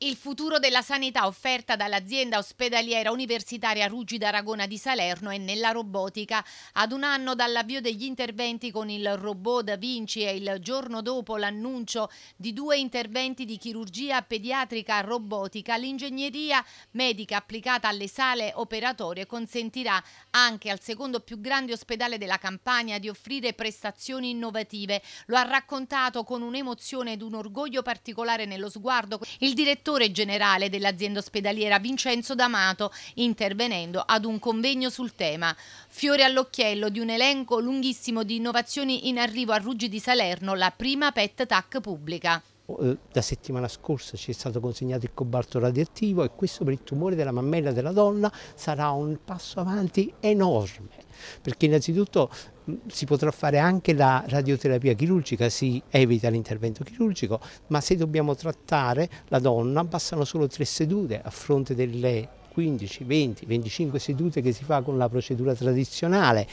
Il futuro della sanità offerta dall'azienda ospedaliera universitaria Ruggi d'Aragona di Salerno è nella robotica. Ad un anno dall'avvio degli interventi con il robot Da Vinci e il giorno dopo l'annuncio di due interventi di chirurgia pediatrica robotica, l'ingegneria medica applicata alle sale operatorie consentirà anche al secondo più grande ospedale della Campania di offrire prestazioni innovative. Lo ha raccontato con un'emozione ed un orgoglio particolare nello sguardo il direttore direttore generale dell'azienda ospedaliera Vincenzo D'Amato, intervenendo ad un convegno sul tema. Fiore all'occhiello di un elenco lunghissimo di innovazioni in arrivo a Ruggi di Salerno, la prima PET TAC pubblica. Oh, eh, la settimana scorsa ci è stato consegnato il cobalto radioattivo e questo per il tumore della mammella della donna sarà un passo avanti enorme perché innanzitutto si potrà fare anche la radioterapia chirurgica, si evita l'intervento chirurgico, ma se dobbiamo trattare la donna bastano solo tre sedute a fronte delle 15, 20, 25 sedute che si fa con la procedura tradizionale,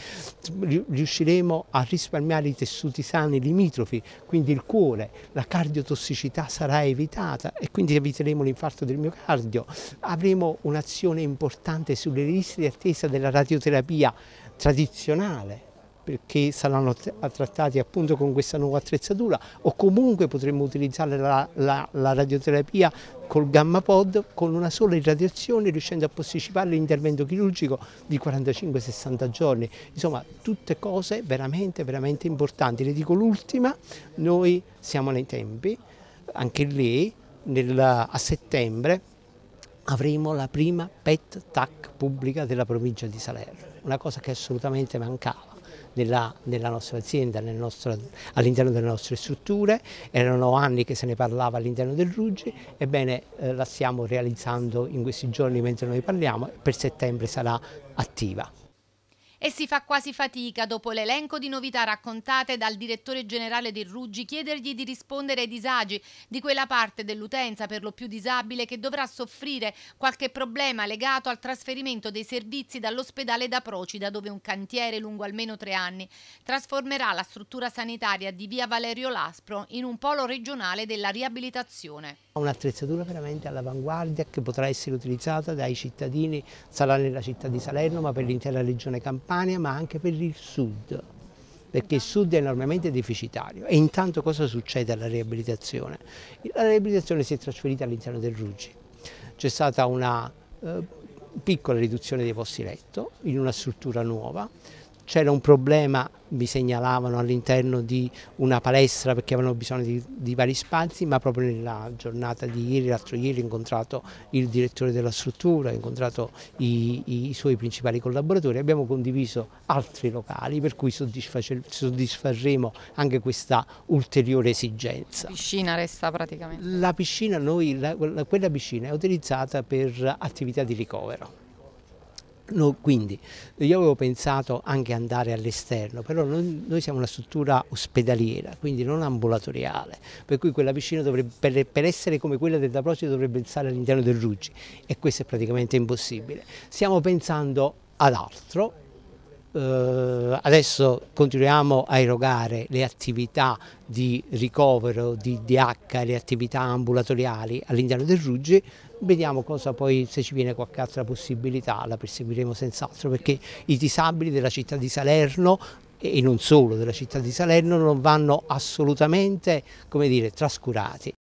riusciremo a risparmiare i tessuti sani limitrofi, quindi il cuore, la cardiotossicità sarà evitata e quindi eviteremo l'infarto del miocardio, avremo un'azione importante sulle liste di attesa della radioterapia tradizionale perché saranno trattati appunto con questa nuova attrezzatura o comunque potremmo utilizzare la, la, la radioterapia col gamma pod con una sola irradiazione riuscendo a posticipare l'intervento chirurgico di 45-60 giorni. Insomma, tutte cose veramente, veramente importanti. Le dico l'ultima, noi siamo nei tempi, anche lì nel, a settembre avremo la prima PET-TAC pubblica della provincia di Salerno una cosa che assolutamente mancava nella, nella nostra azienda, nel all'interno delle nostre strutture, erano anni che se ne parlava all'interno del Ruggi, ebbene eh, la stiamo realizzando in questi giorni mentre noi parliamo, per settembre sarà attiva. E si fa quasi fatica, dopo l'elenco di novità raccontate dal direttore generale del Ruggi, chiedergli di rispondere ai disagi di quella parte dell'utenza per lo più disabile che dovrà soffrire qualche problema legato al trasferimento dei servizi dall'ospedale da Procida, dove un cantiere lungo almeno tre anni trasformerà la struttura sanitaria di via Valerio Laspro in un polo regionale della riabilitazione. Un'attrezzatura veramente all'avanguardia che potrà essere utilizzata dai cittadini, sarà nella città di Salerno, ma per l'intera regione Campania, ma anche per il sud perché il sud è enormemente deficitario e intanto cosa succede alla riabilitazione? La riabilitazione si è trasferita all'interno del Ruggi, c'è stata una eh, piccola riduzione dei posti letto in una struttura nuova, c'era un problema, mi segnalavano all'interno di una palestra perché avevano bisogno di, di, vari spazi, ma proprio nella giornata di ieri, l'altro ieri, ho incontrato il direttore della struttura, ho incontrato i, i suoi principali collaboratori, abbiamo condiviso altri locali per cui soddisfaremo anche questa ulteriore esigenza. La piscina resta praticamente? La piscina, noi, la, quella piscina è utilizzata per attività di ricovero. No, quindi io avevo pensato anche andare all'esterno, però non, noi siamo una struttura ospedaliera, quindi non ambulatoriale, per cui quella piscina dovrebbe, per, per, essere come quella del Daprocito dovrebbe stare all'interno del Ruggi e questo è praticamente impossibile. Stiamo pensando ad altro eh, adesso continuiamo a erogare le attività di ricovero di DH, le attività ambulatoriali all'interno del Ruggi, vediamo cosa poi se ci viene qualche altra possibilità, la perseguiremo senz'altro perché i disabili della città di Salerno e non solo della città di Salerno non vanno assolutamente dire, trascurati.